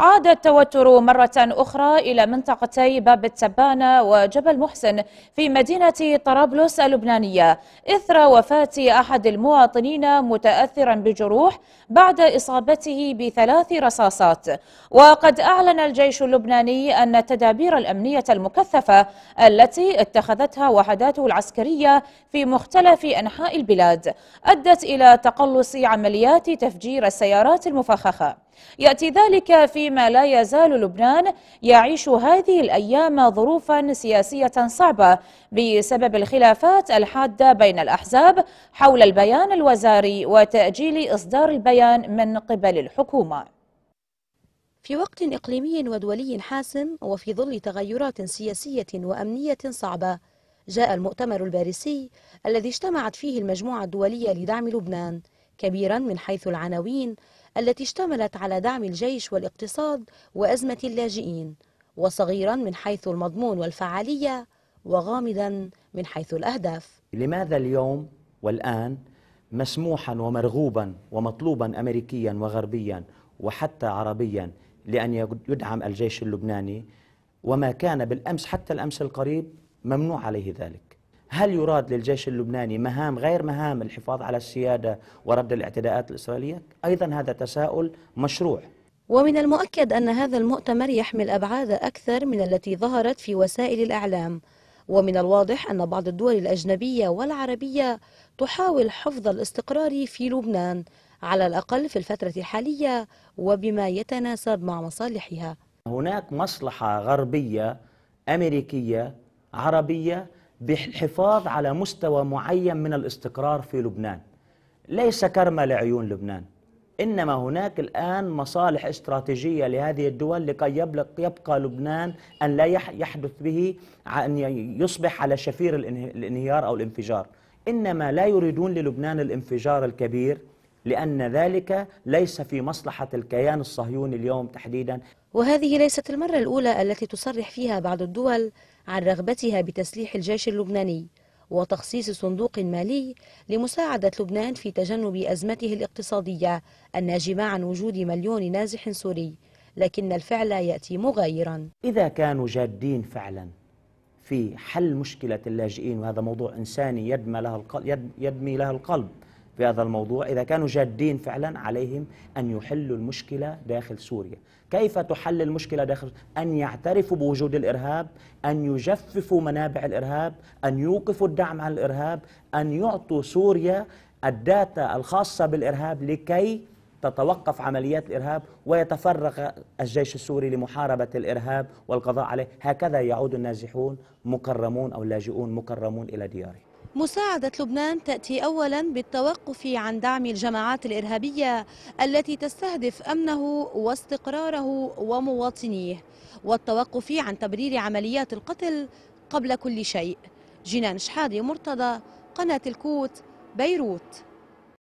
عاد التوتر مرة أخرى إلى منطقتي باب التبانة وجبل محسن في مدينة طرابلس اللبنانية إثر وفاة أحد المواطنين متأثرا بجروح بعد إصابته بثلاث رصاصات وقد أعلن الجيش اللبناني أن التدابير الأمنية المكثفة التي اتخذتها وحداته العسكرية في مختلف أنحاء البلاد أدت إلى تقلص عمليات تفجير السيارات المفخخة يأتي ذلك فيما لا يزال لبنان يعيش هذه الأيام ظروفا سياسية صعبة بسبب الخلافات الحادة بين الأحزاب حول البيان الوزاري وتأجيل إصدار البيان من قبل الحكومة في وقت إقليمي ودولي حاسم وفي ظل تغيرات سياسية وأمنية صعبة جاء المؤتمر الباريسي الذي اجتمعت فيه المجموعة الدولية لدعم لبنان كبيرا من حيث العناوين التي اشتملت على دعم الجيش والاقتصاد وأزمة اللاجئين وصغيرا من حيث المضمون والفعالية وغامضا من حيث الأهداف لماذا اليوم والآن مسموحا ومرغوبا ومطلوبا أمريكيا وغربيا وحتى عربيا لأن يدعم الجيش اللبناني وما كان بالأمس حتى الأمس القريب ممنوع عليه ذلك هل يراد للجيش اللبناني مهام غير مهام الحفاظ على السيادة ورد الاعتداءات الإسرائيلية؟ أيضا هذا تساؤل مشروع ومن المؤكد أن هذا المؤتمر يحمل أبعاد أكثر من التي ظهرت في وسائل الإعلام ومن الواضح أن بعض الدول الأجنبية والعربية تحاول حفظ الاستقرار في لبنان على الأقل في الفترة الحالية وبما يتناسب مع مصالحها هناك مصلحة غربية أمريكية عربية بالحفاظ على مستوى معين من الاستقرار في لبنان ليس كرمة لعيون لبنان إنما هناك الآن مصالح استراتيجية لهذه الدول لكي يبقى لبنان أن لا يحدث به أن يصبح على شفير الانهيار أو الانفجار إنما لا يريدون للبنان الانفجار الكبير لأن ذلك ليس في مصلحة الكيان الصهيوني اليوم تحديدا وهذه ليست المرة الأولى التي تصرح فيها بعض الدول عن رغبتها بتسليح الجيش اللبناني وتخصيص صندوق مالي لمساعدة لبنان في تجنب أزمته الاقتصادية الناجمة عن وجود مليون نازح سوري لكن الفعل يأتي مغايرا إذا كانوا جادين فعلا في حل مشكلة اللاجئين وهذا موضوع إنساني يدمى لها القلب يدمي القلب في هذا الموضوع إذا كانوا جادين فعلا عليهم أن يحلوا المشكلة داخل سوريا كيف تحل المشكلة داخل أن يعترفوا بوجود الإرهاب أن يجففوا منابع الإرهاب أن يوقفوا الدعم عن الإرهاب أن يعطوا سوريا الداتا الخاصة بالإرهاب لكي تتوقف عمليات الإرهاب ويتفرغ الجيش السوري لمحاربة الإرهاب والقضاء عليه هكذا يعود النازحون مكرمون أو اللاجئون مكرمون إلى ديارهم مساعدة لبنان تأتي أولا بالتوقف عن دعم الجماعات الإرهابية التي تستهدف أمنه واستقراره ومواطنيه والتوقف عن تبرير عمليات القتل قبل كل شيء جنان شحادي مرتضى قناة الكوت بيروت